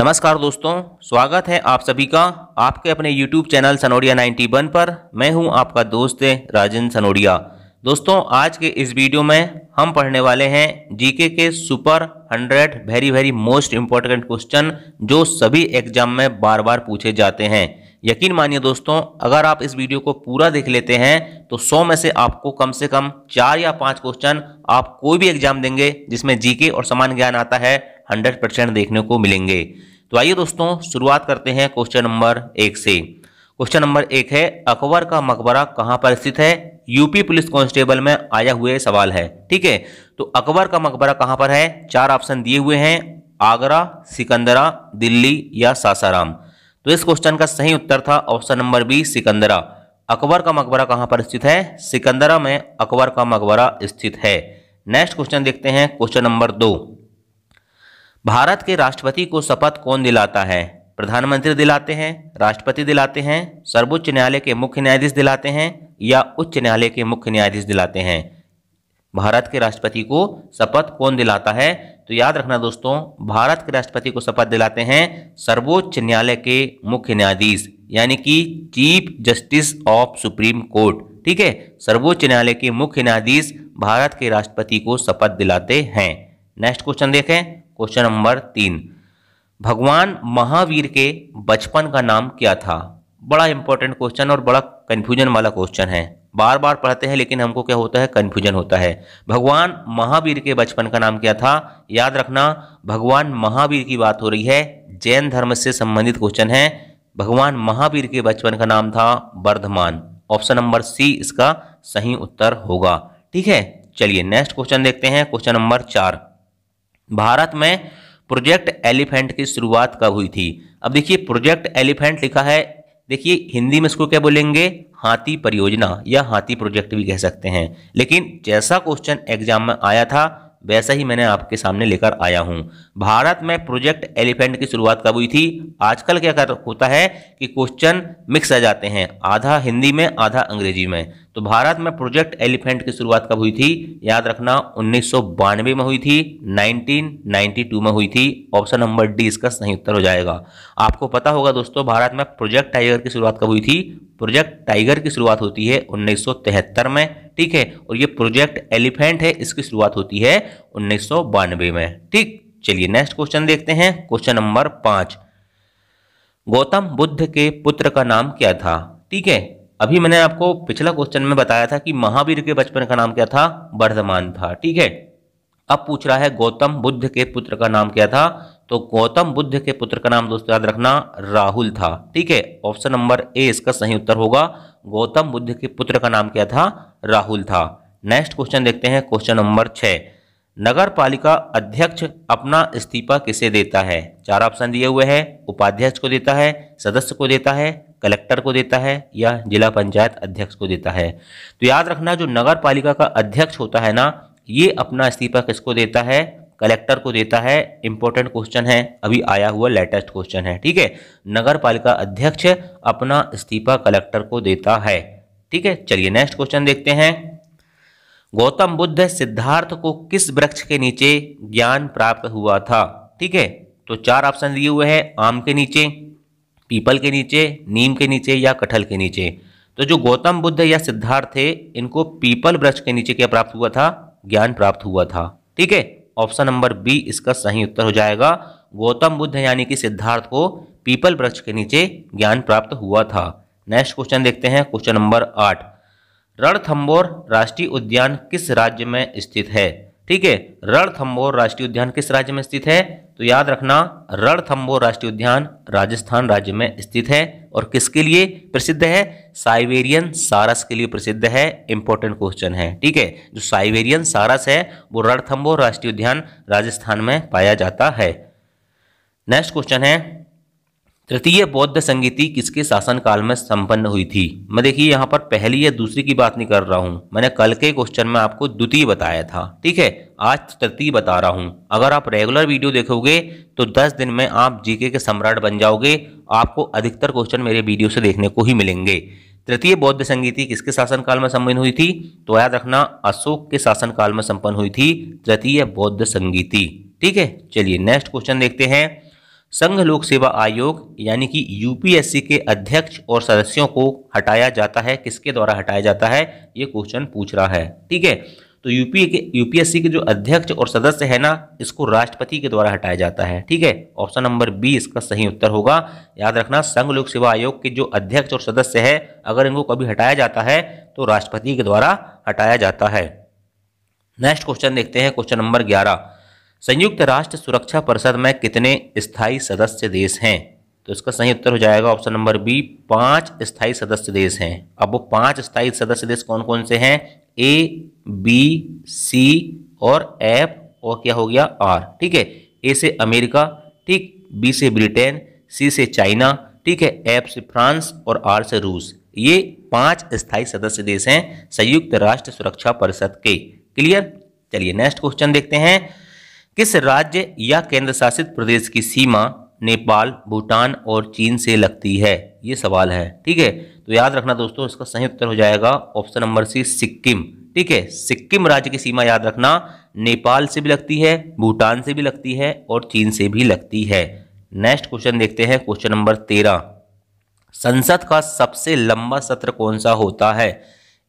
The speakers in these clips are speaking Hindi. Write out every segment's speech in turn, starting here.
नमस्कार दोस्तों स्वागत है आप सभी का आपके अपने YouTube चैनल सनोडिया 91 पर मैं हूं आपका दोस्त राजन सनोडिया दोस्तों आज के इस वीडियो में हम पढ़ने वाले हैं जीके के super 100 very very most important question जो सभी एग्जाम में बार बार पूछे जाते हैं यकीन मानिए दोस्तों अगर आप इस वीडियो को पूरा देख लेते हैं तो 100 में से आपको कम से कम चार या पांच क्वेश्चन आप कोई भी एग्जाम देंगे जिसमें जीके और समान ज्ञान आता है 100 परसेंट देखने को मिलेंगे तो आइए दोस्तों शुरुआत करते हैं क्वेश्चन नंबर एक से क्वेश्चन नंबर एक है अकबर का मकबरा कहाँ पर स्थित है यूपी पुलिस कांस्टेबल में आया हुए सवाल है ठीक है तो अकबर का मकबरा कहाँ पर है चार ऑप्शन दिए हुए हैं आगरा सिकंदरा दिल्ली या सासाराम तो इस क्वेश्चन का सही उत्तर था option number B Sikandra Akbar का मकबरा कहाँ पर स्थित है सिकंदरा में अकबर का मकबरा स्थित है नेक्स्ट क्वेश्चन देखते हैं क्वेश्चन नंबर दो भारत के राष्ट्रपति को शपथ कौन दिलाता है प्रधानमंत्री दिलाते हैं राष्ट्रपति दिलाते हैं सर्वोच्च न्यायालय के मुख्य न्यायाधीश दिलाते हैं या उच्च न्यायालय के मुख्य न्यायाधीश दिलाते हैं भारत के राष्ट्रपति को शपथ कौन दिलाता है तो याद रखना दोस्तों भारत के राष्ट्रपति को शपथ दिलाते हैं सर्वोच्च न्यायालय के मुख्य न्यायाधीश यानी कि chief justice of supreme court ठीक है सर्वोच्च न्यायालय के मुख्य न्यायाधीश भारत के राष्ट्रपति को शपथ दिलाते हैं नेक्स्ट क्वेश्चन देखें क्वेश्चन नंबर तीन भगवान महावीर के बचपन का नाम क्या था बड़ा इंपॉर्टेंट क्वेश्चन और बड़ा कन्फ्यूजन वाला क्वेश्चन है बार बार पढ़ते हैं लेकिन हमको क्या होता है कन्फ्यूजन होता है भगवान महावीर के बचपन का नाम क्या था याद रखना भगवान महावीर की बात हो रही है जैन धर्म से संबंधित क्वेश्चन है भगवान महावीर के बचपन का नाम था वर्धमान ऑप्शन नंबर सी इसका सही उत्तर होगा ठीक है चलिए नेक्स्ट क्वेश्चन देखते हैं क्वेश्चन नंबर चार भारत में प्रोजेक्ट एलिफेंट की शुरुआत कब हुई थी अब देखिए प्रोजेक्ट एलिफेंट लिखा है देखिए हिंदी में इसको क्या बोलेंगे हाथी परियोजना या हाथी प्रोजेक्ट भी कह सकते हैं लेकिन जैसा क्वेश्चन एग्जाम में आया था वैसा ही मैंने आपके सामने लेकर आया हूं भारत में प्रोजेक्ट एलिफेंट की शुरुआत कब हुई थी आजकल क्या कर होता है कि क्वेश्चन मिक्स आ जाते हैं आधा हिंदी में आधा अंग्रेजी में तो भारत में प्रोजेक्ट एलिफेंट की शुरुआत कब हुई थी याद रखना उन्नीस में हुई थी 1992 में हुई थी ऑप्शन नंबर डी इसका सही उत्तर हो जाएगा आपको पता होगा दोस्तों भारत में प्रोजेक्ट टाइगर की शुरुआत कब हुई थी प्रोजेक्ट टाइगर की शुरुआत होती है उन्नीस में ठीक है और ये प्रोजेक्ट एलिफेंट है इसकी शुरुआत होती है उन्नीस में ठीक चलिए नेक्स्ट क्वेश्चन देखते हैं क्वेश्चन नंबर पांच गौतम बुद्ध के पुत्र का नाम क्या था ठीक है अभी मैंने आपको पिछला क्वेश्चन में बताया था कि महावीर के बचपन का नाम क्या था वर्धमान था ठीक है अब पूछ रहा है गौतम बुद्ध के पुत्र का नाम क्या था तो गौतम बुद्ध के पुत्र का नाम दोस्तों याद रखना राहुल था ठीक है ऑप्शन नंबर ए इसका सही उत्तर होगा गौतम बुद्ध के पुत्र का नाम क्या था राहुल था नेक्स्ट क्वेश्चन देखते हैं क्वेश्चन नंबर छः नगर पालिका अध्यक्ष अपना इस्तीफा किसे देता है चार ऑप्शन दिए हुए हैं उपाध्यक्ष को देता है सदस्य को देता है कलेक्टर को देता है या जिला पंचायत अध्यक्ष को देता है तो याद रखना जो नगर पालिका का अध्यक्ष होता है ना ये अपना इस्तीफा किसको देता है कलेक्टर को देता है इंपॉर्टेंट क्वेश्चन है अभी आया हुआ लेटेस्ट क्वेश्चन है ठीक है नगर पालिका अध्यक्ष अपना इस्तीफा कलेक्टर को देता है ठीक है चलिए नेक्स्ट क्वेश्चन देखते हैं गौतम बुद्ध सिद्धार्थ को किस वृक्ष के नीचे ज्ञान प्राप्त हुआ था ठीक है तो चार ऑप्शन दिए हुए हैं आम के नीचे पीपल के नीचे नीम के नीचे या कटहल के नीचे तो जो गौतम बुद्ध या सिद्धार्थ थे इनको पीपल वृक्ष के नीचे क्या प्राप्त हुआ था ज्ञान प्राप्त हुआ था ठीक है ऑप्शन नंबर बी इसका सही उत्तर हो जाएगा गौतम बुद्ध यानी कि सिद्धार्थ को पीपल वृक्ष के नीचे ज्ञान प्राप्त हुआ था नेक्स्ट क्वेश्चन देखते हैं क्वेश्चन नंबर आठ रणथम्बोर राष्ट्रीय उद्यान किस राज्य में स्थित है ठीक है रणथम्बोर राष्ट्रीय उद्यान किस राज्य में स्थित है तो याद रखना रणथम्बोर राष्ट्रीय उद्यान राजस्थान राज्य में स्थित है और किसके लिए प्रसिद्ध है साइबेरियन सारस के लिए प्रसिद्ध है इंपॉर्टेंट क्वेश्चन है ठीक है जो साइबेरियन सारस है वो रणथम्बोर राष्ट्रीय उद्यान राजस्थान में पाया जाता है नेक्स्ट क्वेश्चन है तृतीय बौद्ध संगीति किसके शासनकाल में संपन्न हुई थी मैं देखिए यहाँ पर पहली या दूसरी की बात नहीं कर रहा हूँ मैंने कल के क्वेश्चन में आपको द्वितीय बताया था ठीक है आज तृतीय बता रहा हूँ अगर आप रेगुलर वीडियो देखोगे तो 10 दिन में आप जीके के सम्राट बन जाओगे आपको अधिकतर क्वेश्चन मेरे वीडियो से देखने को ही मिलेंगे तृतीय बौद्ध संगीति किसके शासनकाल में संपन्न हुई थी तो याद रखना अशोक के शासनकाल में संपन्न हुई थी तृतीय बौद्ध संगीति ठीक है चलिए नेक्स्ट क्वेश्चन देखते हैं संघ लोक सेवा आयोग यानी कि यूपीएससी के अध्यक्ष और सदस्यों को हटाया जाता है किसके द्वारा हटाया जाता है ये क्वेश्चन पूछ रहा है ठीक है तो यूपी के यूपीएससी के जो अध्यक्ष और सदस्य है ना इसको राष्ट्रपति के द्वारा हटाया जाता है ठीक है ऑप्शन नंबर बी इसका सही उत्तर होगा याद रखना संघ लोक सेवा आयोग के जो अध्यक्ष और सदस्य है अगर इनको कभी हटाया जाता है तो राष्ट्रपति के द्वारा हटाया जाता है नेक्स्ट क्वेश्चन देखते हैं क्वेश्चन नंबर ग्यारह संयुक्त राष्ट्र सुरक्षा परिषद में कितने स्थायी सदस्य देश हैं तो इसका सही उत्तर हो जाएगा ऑप्शन नंबर बी पांच स्थायी सदस्य देश हैं अब वो पांच स्थायी सदस्य देश कौन कौन से हैं ए बी सी और एफ और क्या हो गया आर ठीक है ए से अमेरिका ठीक बी से ब्रिटेन सी से चाइना ठीक है एफ से फ्रांस और आर से रूस ये पांच स्थायी सदस्य देश हैं संयुक्त राष्ट्र सुरक्षा परिषद के क्लियर चलिए नेक्स्ट क्वेश्चन देखते हैं किस राज्य या केंद्र शासित प्रदेश की सीमा नेपाल भूटान और चीन से लगती है ये सवाल है ठीक है तो याद रखना दोस्तों इसका सही उत्तर हो जाएगा ऑप्शन नंबर सी सिक्किम ठीक है सिक्किम राज्य की सीमा याद रखना नेपाल से भी लगती है भूटान से भी लगती है और चीन से भी लगती है नेक्स्ट क्वेश्चन देखते हैं क्वेश्चन नंबर तेरह संसद का सबसे लंबा सत्र कौन सा होता है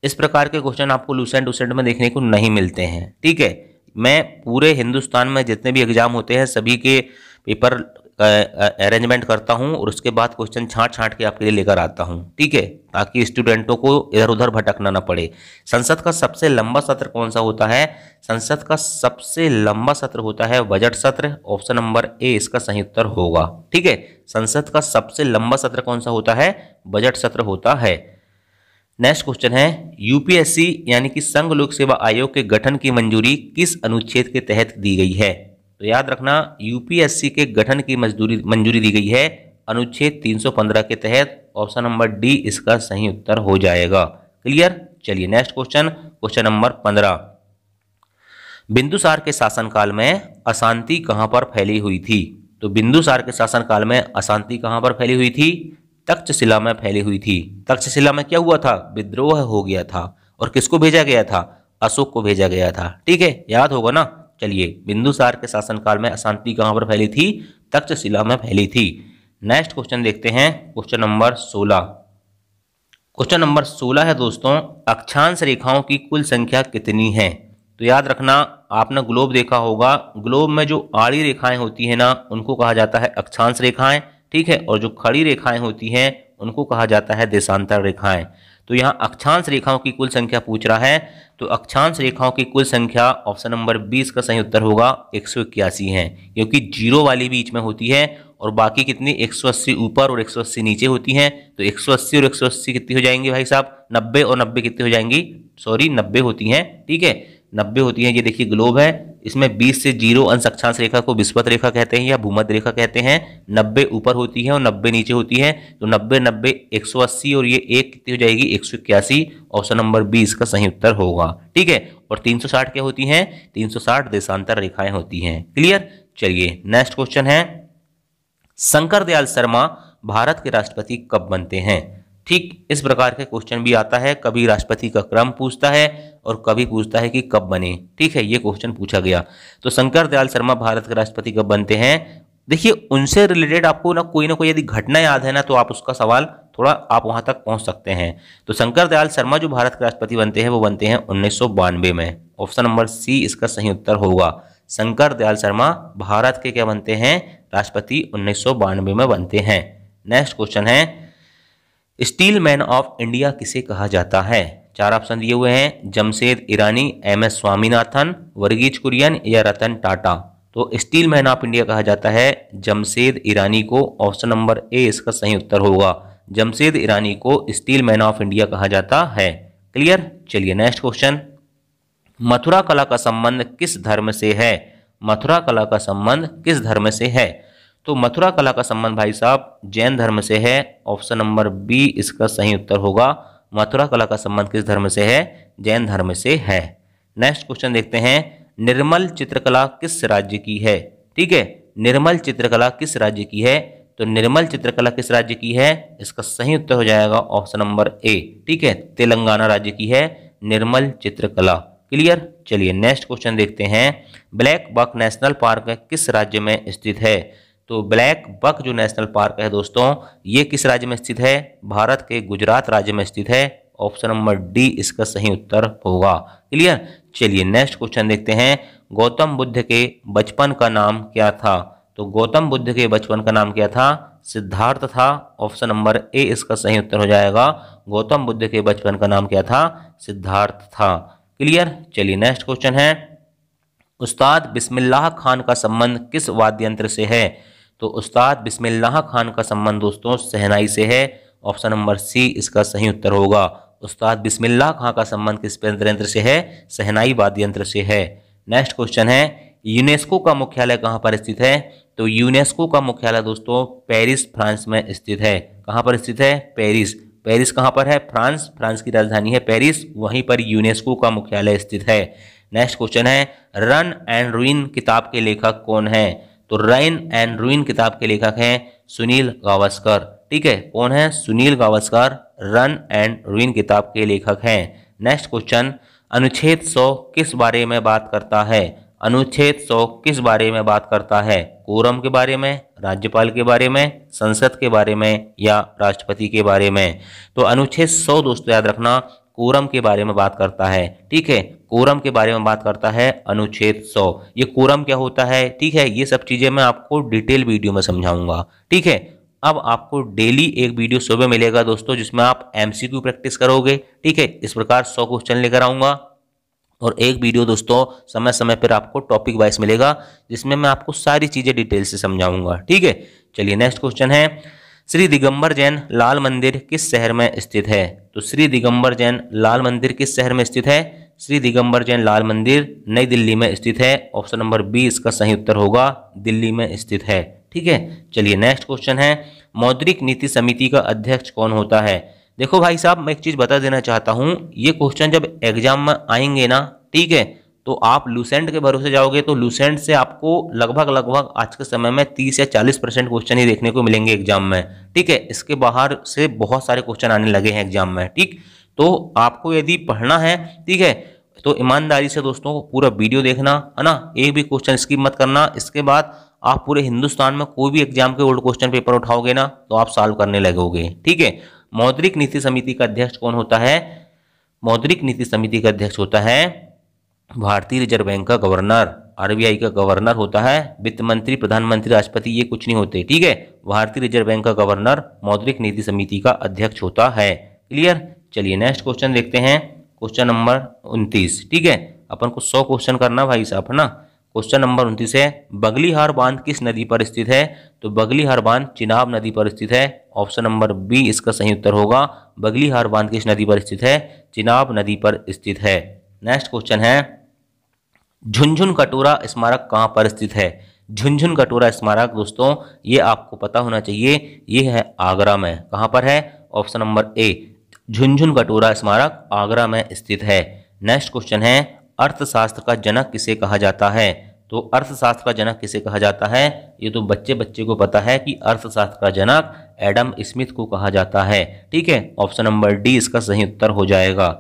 इस प्रकार के क्वेश्चन आपको लूसेंट उसेंट में देखने को नहीं मिलते हैं ठीक है मैं पूरे हिंदुस्तान में जितने भी एग्ज़ाम होते हैं सभी के पेपर अरेंजमेंट करता हूँ और उसके बाद क्वेश्चन छाँट छाँट के आपके लिए लेकर आता हूँ ठीक है ताकि स्टूडेंटों को इधर उधर भटकना ना पड़े संसद का सबसे लंबा सत्र कौन सा होता है संसद का सबसे लंबा सत्र होता है बजट सत्र ऑप्शन नंबर ए इसका सही उत्तर होगा ठीक है संसद का सबसे लंबा सत्र कौन सा होता है बजट सत्र होता है नेक्स्ट क्वेश्चन है यूपीएससी यानी कि संघ लोक सेवा आयोग के गठन की मंजूरी किस अनुच्छेद के तहत दी गई है तो याद रखना यूपीएससी के गठन की मजदूरी मंजूरी दी गई है अनुच्छेद 315 के तहत ऑप्शन नंबर डी इसका सही उत्तर हो जाएगा क्लियर चलिए नेक्स्ट क्वेश्चन क्वेश्चन नंबर पंद्रह बिंदुसार के शासनकाल में अशांति कहाँ पर फैली हुई थी तो बिंदुसार के शासनकाल में अशांति कहाँ पर फैली हुई थी तक्षशिला में फैली हुई थी तक्षशिला में क्या हुआ था विद्रोह हो गया था और किसको भेजा गया था अशोक को भेजा गया था ठीक है याद होगा ना चलिए बिंदुसार के शासनकाल में अशांति कहाँ पर फैली थी तक्षशिला में फैली थी नेक्स्ट क्वेश्चन देखते हैं क्वेश्चन नंबर सोलह क्वेश्चन नंबर सोलह है दोस्तों अक्षांश रेखाओं की कुल संख्या कितनी है तो याद रखना आपने ग्लोब देखा होगा ग्लोब में जो आड़ी रेखाएं होती है ना उनको कहा जाता है अक्षांश रेखाएं ठीक है और जो खड़ी रेखाएं होती हैं उनको कहा जाता है देशांतर रेखाएं तो यहाँ अक्षांश रेखाओं की कुल संख्या पूछ रहा है तो अक्षांश रेखाओं की कुल संख्या ऑप्शन नंबर बीस का सही उत्तर होगा एक सौ इक्यासी है क्योंकि जीरो वाली बीच में होती है और बाकी कितनी 180 ऊपर और 180 नीचे होती हैं तो 180 और 180 कितनी हो जाएंगी भाई साहब 90 और 90 कितनी हो जाएंगी सॉरी 90 होती हैं ठीक है नब्बे होती है ये देखिए ग्लोब है इसमें बीस से जीरो अंश अक्षांश रेखा को विस्पत रेखा कहते हैं या भूमध रेखा कहते हैं नब्बे ऊपर होती है और नब्बे नीचे होती है तो नब्बे नब्बे एक सौ अस्सी और ये एक कितनी हो जाएगी एक सौ इक्यासी ऑप्शन नंबर बीस का सही उत्तर होगा ठीक है और तीन सौ साठ क्या होती हैं तीन सौ साठ देशांतर रेखाएं होती हैं क्लियर चलिए नेक्स्ट क्वेश्चन है शंकर दयाल शर्मा भारत के राष्ट्रपति कब बनते हैं ठीक इस प्रकार के क्वेश्चन भी आता है कभी राष्ट्रपति का क्रम पूछता है और कभी पूछता है कि कब बने ठीक है ये क्वेश्चन पूछा गया तो शंकर दयाल शर्मा भारत के राष्ट्रपति कब बनते हैं देखिए उनसे रिलेटेड आपको ना कोई ना कोई यदि घटना याद है ना तो आप उसका सवाल थोड़ा आप वहां तक पहुंच सकते हैं तो शंकर दयाल शर्मा जो भारत के राष्ट्रपति बनते हैं वो बनते हैं उन्नीस में ऑप्शन नंबर सी इसका सही उत्तर होगा शंकर दयाल शर्मा भारत के क्या बनते हैं राष्ट्रपति उन्नीस में बनते हैं नेक्स्ट क्वेश्चन है स्टील मैन ऑफ इंडिया किसे कहा जाता है चार ऑप्शन दिए हुए हैं जमशेद ईरानी एम एस स्वामीनाथन वर्गीज कुरियन या रतन टाटा तो स्टील मैन ऑफ इंडिया कहा जाता है जमशेद ईरानी को ऑप्शन नंबर ए इसका सही उत्तर होगा जमशेद ईरानी को स्टील मैन ऑफ इंडिया कहा जाता है क्लियर चलिए नेक्स्ट क्वेश्चन मथुरा कला का संबंध किस धर्म से है मथुरा कला का संबंध किस धर्म से है तो मथुरा कला का संबंध भाई साहब जैन धर्म से है ऑप्शन नंबर बी इसका सही उत्तर होगा मथुरा कला का संबंध किस धर्म से है जैन धर्म से है नेक्स्ट क्वेश्चन देखते हैं निर्मल चित्रकला किस राज्य की है ठीक है निर्मल चित्रकला किस राज्य की है तो निर्मल चित्रकला किस राज्य की है इसका सही उत्तर हो जाएगा ऑप्शन नंबर ए ठीक है तेलंगाना राज्य की है निर्मल चित्रकला क्लियर चलिए नेक्स्ट क्वेश्चन देखते हैं ब्लैक बक नेशनल पार्क किस राज्य में स्थित है तो ब्लैक बक जो नेशनल पार्क है दोस्तों ये किस राज्य में स्थित है भारत के गुजरात राज्य में स्थित है ऑप्शन नंबर डी इसका सही उत्तर होगा क्लियर चलिए नेक्स्ट क्वेश्चन देखते हैं गौतम बुद्ध के बचपन का नाम क्या था तो गौतम बुद्ध के बचपन का नाम क्या था सिद्धार्थ था ऑप्शन नंबर ए इसका सही उत्तर हो जाएगा गौतम बुद्ध के बचपन का नाम क्या था सिद्धार्थ था क्लियर चलिए नेक्स्ट क्वेश्चन है उस्ताद बिस्मिल्लाह खान का संबंध किस वाद्य यंत्र से है तो उस्ताद बिस्मिल्लाह खान का संबंध दोस्तों सहनाई से है ऑप्शन नंबर सी इसका सही उत्तर होगा उस्ताद बिस्मिल्लाह खां का संबंध किस यंत्र से है सहनाई वाद्य यंत्र से है नेक्स्ट क्वेश्चन है यूनेस्को का मुख्यालय कहाँ पर स्थित है तो यूनेस्को का मुख्यालय दोस्तों पेरिस फ्रांस में स्थित है कहाँ पर स्थित है पेरिस पेरिस कहाँ पर है फ्रांस फ्रांस की राजधानी है पेरिस वहीं पर यूनेस्को का मुख्यालय स्थित है नेक्स्ट क्वेश्चन है रन एंड रुइन किताब के लेखक कौन है तो रैन एंड रुइन किताब के लेखक हैं सुनील गावस्कर ठीक है कौन है Sunil Gavaskar run and ruin किताब के लेखक हैं नेक्स्ट क्वेश्चन अनुच्छेद 100 किस बारे में बात करता है अनुच्छेद 100 किस बारे में बात करता है कोरम के बारे में राज्यपाल के बारे में संसद के बारे में या राष्ट्रपति के बारे में तो अनुच्छेद 100 दोस्तों याद रखना कोरम के बारे में बात करता है ठीक है कोरम के बारे में बात करता है अनुच्छेद सौ ये कोरम क्या होता है ठीक है ये सब चीज़ें मैं आपको डिटेल वीडियो में समझाऊंगा ठीक है अब आपको डेली एक वीडियो सुबह मिलेगा दोस्तों जिसमें आप एमसीक्यू प्रैक्टिस करोगे ठीक है इस प्रकार सौ क्वेश्चन लेकर आऊंगा और एक वीडियो दोस्तों समय समय पर आपको टॉपिक वाइज मिलेगा जिसमें मैं आपको सारी चीज़ें डिटेल से समझाऊंगा ठीक है चलिए नेक्स्ट क्वेश्चन है श्री दिगंबर जैन लाल मंदिर किस शहर में स्थित है तो श्री दिगंबर जैन लाल मंदिर किस शहर में स्थित है श्री दिगंबर जैन लाल मंदिर नई दिल्ली में स्थित है ऑप्शन नंबर बी इसका सही उत्तर होगा दिल्ली में स्थित है ठीक है चलिए नेक्स्ट क्वेश्चन है मौद्रिक नीति समिति का अध्यक्ष कौन होता है देखो भाई साहब मैं एक चीज़ बता देना चाहता हूँ ये क्वेश्चन जब एग्जाम में आएंगे ना ठीक है तो आप लूसेंट के भरोसे जाओगे तो लूसेंट से आपको लगभग लगभग आज के समय में 30 या 40 परसेंट क्वेश्चन ही देखने को मिलेंगे एग्जाम में ठीक है इसके बाहर से बहुत सारे क्वेश्चन आने लगे हैं एग्जाम में ठीक तो आपको यदि पढ़ना है ठीक है तो ईमानदारी से दोस्तों पूरा वीडियो देखना है ना एक भी क्वेश्चन स्किप मत करना इसके बाद आप पूरे हिंदुस्तान में कोई भी एग्जाम के ओल्ड क्वेश्चन पेपर उठाओगे ना तो आप सॉल्व करने लगोगे ठीक है मौद्रिक नीति समिति का अध्यक्ष कौन होता है मौद्रिक नीति समिति का अध्यक्ष होता है भारतीय रिजर्व बैंक का गवर्नर आरबीआई का गवर्नर होता है वित्त मंत्री प्रधानमंत्री राष्ट्रपति ये कुछ नहीं होते ठीक है भारतीय रिजर्व बैंक का गवर्नर मौद्रिक नीति समिति का अध्यक्ष होता है क्लियर चलिए नेक्स्ट क्वेश्चन देखते हैं क्वेश्चन नंबर उनतीस ठीक है अपन को सौ क्वेश्चन करना भाई साहब है ना क्वेश्चन नंबर उनतीस है बगलीहार बांध किस नदी पर स्थित है तो बगलीहार बांध चिनाब नदी पर स्थित है ऑप्शन नंबर बी इसका सही उत्तर होगा बगलीहार बांध किस नदी पर स्थित है चिनाब नदी पर स्थित है नेक्स्ट क्वेश्चन है झुंझुन कटोरा स्मारक कहाँ पर स्थित है झुंझुन कटोरा स्मारक दोस्तों ये आपको पता होना चाहिए ये है आगरा में कहाँ पर है ऑप्शन नंबर ए झुंझुन कटोरा स्मारक आगरा में स्थित है नेक्स्ट क्वेश्चन है अर्थशास्त्र का जनक किसे कहा जाता है तो अर्थशास्त्र का जनक किसे कहा जाता है ये तो बच्चे बच्चे को पता है कि अर्थशास्त्र का जनक एडम स्मिथ को कहा जाता है ठीक है ऑप्शन नंबर डी इसका सही उत्तर हो जाएगा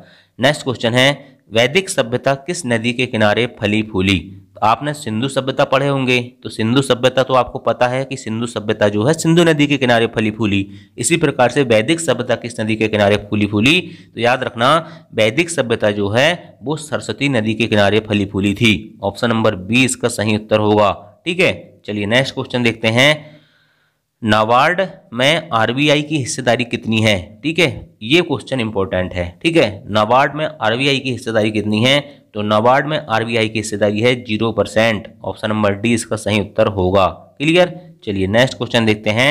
नेक्स्ट क्वेश्चन है वैदिक सभ्यता किस नदी के किनारे फली फूली तो आपने सिंधु सभ्यता पढ़े होंगे तो सिंधु सभ्यता तो आपको पता है कि सिंधु सभ्यता जो है सिंधु नदी के किनारे फली फूली इसी प्रकार से वैदिक सभ्यता किस नदी के किनारे फूली फूली तो याद रखना वैदिक सभ्यता जो है वो सरस्वती नदी के किनारे फली फूली थी ऑप्शन नंबर बी इसका सही उत्तर होगा ठीक है चलिए नेक्स्ट क्वेश्चन देखते हैं नाबार्ड में आरबीआई की हिस्सेदारी कितनी है ठीक है ये क्वेश्चन इंपॉर्टेंट है ठीक है नाबार्ड में आरबीआई की हिस्सेदारी कितनी है तो नाबार्ड में आरबीआई की हिस्सेदारी है zero percent option number D इसका सही उत्तर होगा क्लियर चलिए नेक्स्ट क्वेश्चन देखते हैं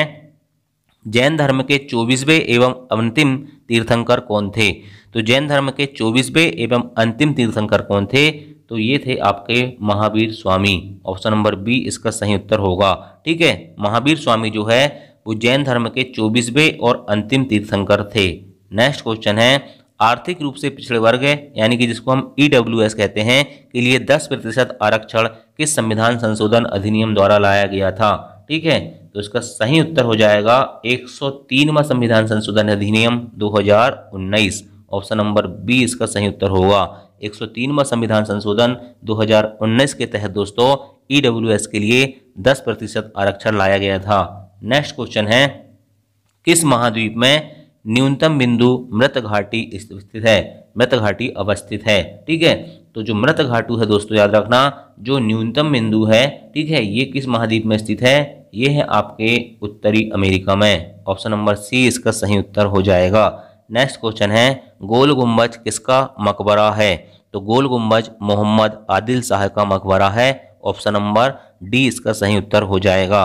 जैन धर्म के चौबीसवें एवं अंतिम तीर्थंकर कौन थे तो जैन धर्म के चौबीसवें एवं अंतिम तीर्थंकर कौन थे तो ये थे आपके Mahavir Swami option number B इसका सही उत्तर होगा ठीक है महावीर स्वामी जो है वो जैन धर्म के चौबीसवें और अंतिम तीर्थंकर थे नेक्स्ट क्वेश्चन है आर्थिक रूप से पिछड़े वर्ग है यानी कि जिसको हम ई e कहते हैं के लिए दस प्रतिशत आरक्षण किस संविधान संशोधन अधिनियम द्वारा लाया गया था ठीक है तो इसका सही उत्तर हो जाएगा 103वां संविधान संशोधन अधिनियम 2019 ऑप्शन नंबर बी इसका सही उत्तर होगा 103वां संविधान संशोधन 2019 के तहत दोस्तों ईडब्ल्यूएस e के लिए 10 प्रतिशत आरक्षण लाया गया था नेक्स्ट क्वेश्चन है किस महाद्वीप में न्यूनतम बिंदु मृत घाटी स्थित है मृत घाटी अवस्थित है ठीक है तो जो मृत घाटू है दोस्तों याद रखना जो न्यूनतम बिंदु है ठीक है ये किस महाद्वीप में स्थित है ये है आपके उत्तरी अमेरिका में ऑप्शन नंबर सी इसका सही उत्तर हो जाएगा नेक्स्ट क्वेश्चन है गोल गुम्बज किसका मकबरा है तो गोल गुम्बज मोहम्मद आदिल शाह का मकबरा है ऑप्शन नंबर डी इसका सही उत्तर हो जाएगा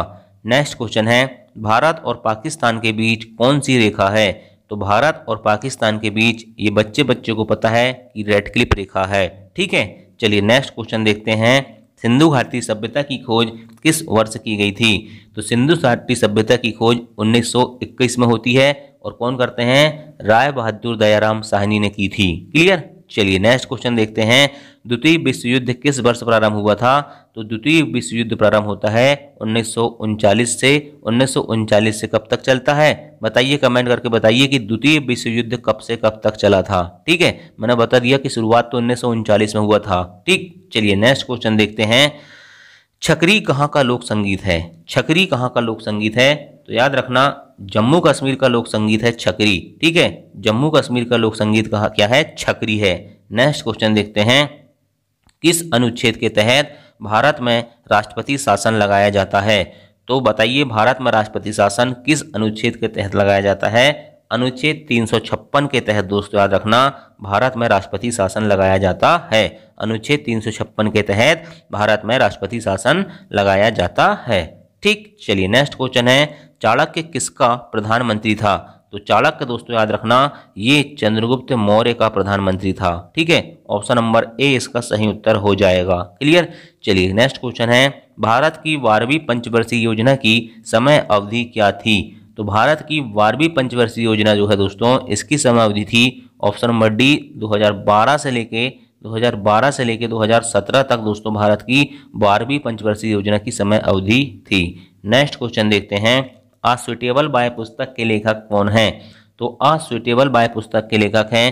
नेक्स्ट क्वेश्चन है भारत और पाकिस्तान के बीच कौन सी रेखा है तो भारत और पाकिस्तान के बीच ये बच्चे बच्चे को पता है कि रेड क्लिप रेखा है ठीक है चलिए नेक्स्ट क्वेश्चन देखते हैं सिंधु घाटी सभ्यता की खोज किस वर्ष की गई थी तो सिंधु घाटी सभ्यता की खोज 1921 में होती है और कौन करते हैं राय बहादुर दयाराम साहनी ने की थी क्लियर चलिए नेक्स्ट क्वेश्चन देखते हैं द्वितीय विश्व युद्ध किस वर्ष प्रारंभ हुआ था तो द्वितीय विश्व युद्ध प्रारंभ होता है उन्नीस से उन्नीस से कब तक चलता है बताइए कमेंट करके बताइए कि द्वितीय विश्व युद्ध कब से कब तक चला था ठीक है मैंने बता दिया कि शुरुआत तो उन्नीस में हुआ था ठीक चलिए नेक्स्ट क्वेश्चन देखते हैं छकरी कहाँ का लोक संगीत है छकरी कहाँ का लोक संगीत है तो याद रखना जम्मू कश्मीर का लोक संगीत है छकरी ठीक है जम्मू कश्मीर का लोक संगीत कहा क्या है छकरी है नेक्स्ट क्वेश्चन देखते हैं किस अनुच्छेद के तहत भारत में राष्ट्रपति शासन लगाया जाता है तो बताइए भारत में राष्ट्रपति शासन किस अनुच्छेद के तहत लगाया जाता है अनुच्छेद तीन के तहत दोस्तों याद रखना भारत में राष्ट्रपति शासन लगाया जाता है अनुच्छेद तीन के तहत भारत में राष्ट्रपति शासन लगाया जाता है ठीक चलिए नेक्स्ट क्वेश्चन है चाणक्य किसका प्रधानमंत्री था तो चाणक्य दोस्तों याद रखना ये चंद्रगुप्त मौर्य का प्रधानमंत्री था ठीक है ऑप्शन नंबर ए इसका सही उत्तर हो जाएगा क्लियर चलिए नेक्स्ट क्वेश्चन है भारत की बारहवीं पंचवर्षीय योजना की समय अवधि क्या थी तो भारत की बारहवीं पंचवर्षीय योजना जो है दोस्तों इसकी समय अवधि थी ऑप्शन नंबर डी 2012 से लेके 2012 से लेके 2017 तक दोस्तों भारत की बारहवीं पंचवर्षीय योजना की समय अवधि थी नेक्स्ट क्वेश्चन देखते हैं असुटेबल बाय पुस्तक के लेखक कौन हैं तो असुटेबल बाय पुस्तक के लेखक हैं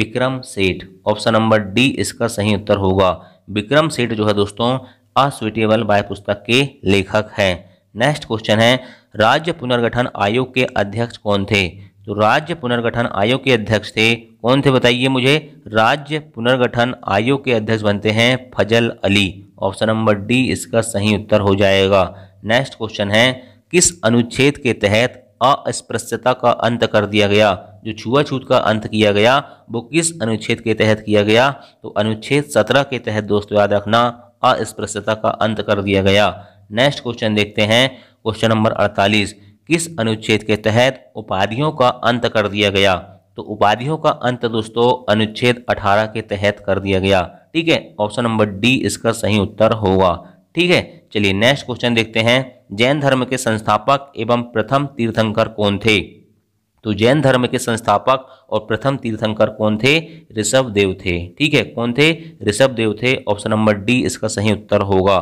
विक्रम सेठ ऑप्शन नंबर डी इसका सही उत्तर होगा विक्रम सेठ जो है दोस्तों असुटेबल बाय पुस्तक के लेखक हैं नेक्स्ट क्वेश्चन है राज्य पुनर्गठन आयोग के अध्यक्ष कौन थे तो राज्य पुनर्गठन आयोग के अध्यक्ष थे कौन थे बताइए मुझे राज्य पुनर्गठन आयोग के अध्यक्ष बनते हैं Fazal Ali option number D इसका सही उत्तर हो जाएगा नेक्स्ट क्वेश्चन है किस अनुच्छेद के तहत अस्पृश्यता का अंत कर दिया गया जो छुआछूत का अंत किया गया वो किस अनुच्छेद के तहत किया गया तो अनुच्छेद सत्रह के तहत दोस्तों याद रखना अस्पृश्यता का अंत कर दिया गया नेक्स्ट क्वेश्चन देखते हैं क्वेश्चन नंबर अड़तालीस किस अनुच्छेद के तहत उपाधियों का अंत कर दिया गया तो उपाधियों का अंत दोस्तों अनुच्छेद 18 के तहत कर दिया गया ठीक है ऑप्शन नंबर डी इसका सही उत्तर होगा ठीक है चलिए नेक्स्ट क्वेश्चन देखते हैं जैन धर्म के संस्थापक एवं प्रथम तीर्थंकर कौन थे तो जैन धर्म के संस्थापक और प्रथम तीर्थंकर कौन थे ऋषभ देव थे ठीक है कौन थे ऋषभ देव थे ऑप्शन नंबर डी इसका सही उत्तर होगा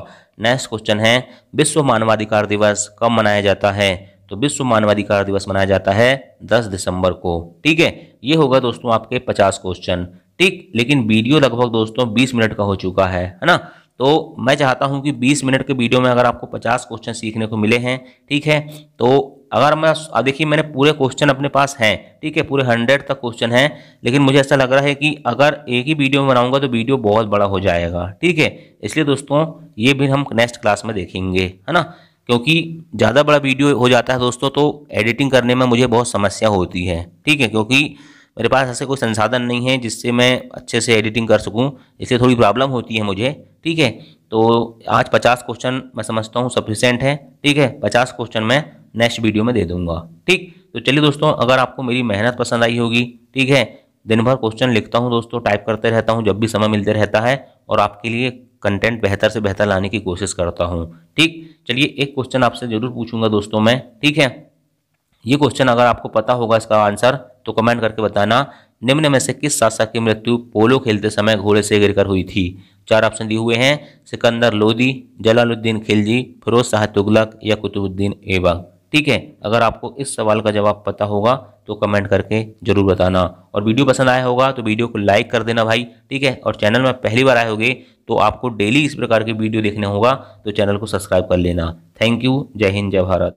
नेक्स्ट क्वेश्चन है विश्व मानवाधिकार दिवस कब मनाया जाता है तो विश्व मानवाधिकार दिवस मनाया जाता है 10 दिसंबर को ठीक है ये होगा दोस्तों आपके 50 क्वेश्चन ठीक लेकिन वीडियो लगभग दोस्तों 20 मिनट का हो चुका है है ना तो मैं चाहता हूं कि 20 मिनट के वीडियो में अगर आपको 50 क्वेश्चन सीखने को मिले हैं ठीक है तो अगर मैं देखिए मैंने पूरे क्वेश्चन अपने पास हैं ठीक है पूरे हंड्रेड तक क्वेश्चन हैं लेकिन मुझे ऐसा लग रहा है कि अगर एक ही वीडियो में बनाऊंगा तो वीडियो बहुत बड़ा हो जाएगा ठीक है इसलिए दोस्तों ये भी हम नेक्स्ट क्लास में देखेंगे है ना क्योंकि ज़्यादा बड़ा वीडियो हो जाता है दोस्तों तो एडिटिंग करने में मुझे बहुत समस्या होती है ठीक है क्योंकि मेरे पास ऐसे कोई संसाधन नहीं है जिससे मैं अच्छे से एडिटिंग कर सकूँ इससे थोड़ी प्रॉब्लम होती है मुझे ठीक है तो आज पचास क्वेश्चन मैं समझता हूँ सफिशेंट है ठीक है पचास क्वेश्चन मैं नेक्स्ट वीडियो में दे दूंगा ठीक तो चलिए दोस्तों अगर आपको मेरी मेहनत पसंद आई होगी ठीक है दिन भर क्वेश्चन लिखता हूँ दोस्तों टाइप करते रहता हूँ जब भी समय मिलते रहता है और आपके लिए कंटेंट बेहतर से बेहतर लाने की कोशिश करता हूँ ठीक चलिए एक क्वेश्चन आपसे ज़रूर पूछूंगा दोस्तों मैं ठीक है ये क्वेश्चन अगर आपको पता होगा इसका आंसर तो कमेंट करके बताना निम्न में से किस शासक की मृत्यु पोलो खेलते समय घोड़े से गिरकर हुई थी चार ऑप्शन दिए हुए हैं सिकंदर लोदी जलालुद्दीन खिलजी फिरोज शाह तुगलक या कुतुबुद्दीन ऐबक ठीक है अगर आपको इस सवाल का जवाब पता होगा तो कमेंट करके जरूर बताना और वीडियो पसंद आया होगा तो वीडियो को लाइक कर देना भाई ठीक है और चैनल में पहली बार आए होगे तो आपको डेली इस प्रकार के वीडियो देखने होगा तो चैनल को सब्सक्राइब कर लेना थैंक यू जय हिंद जय भारत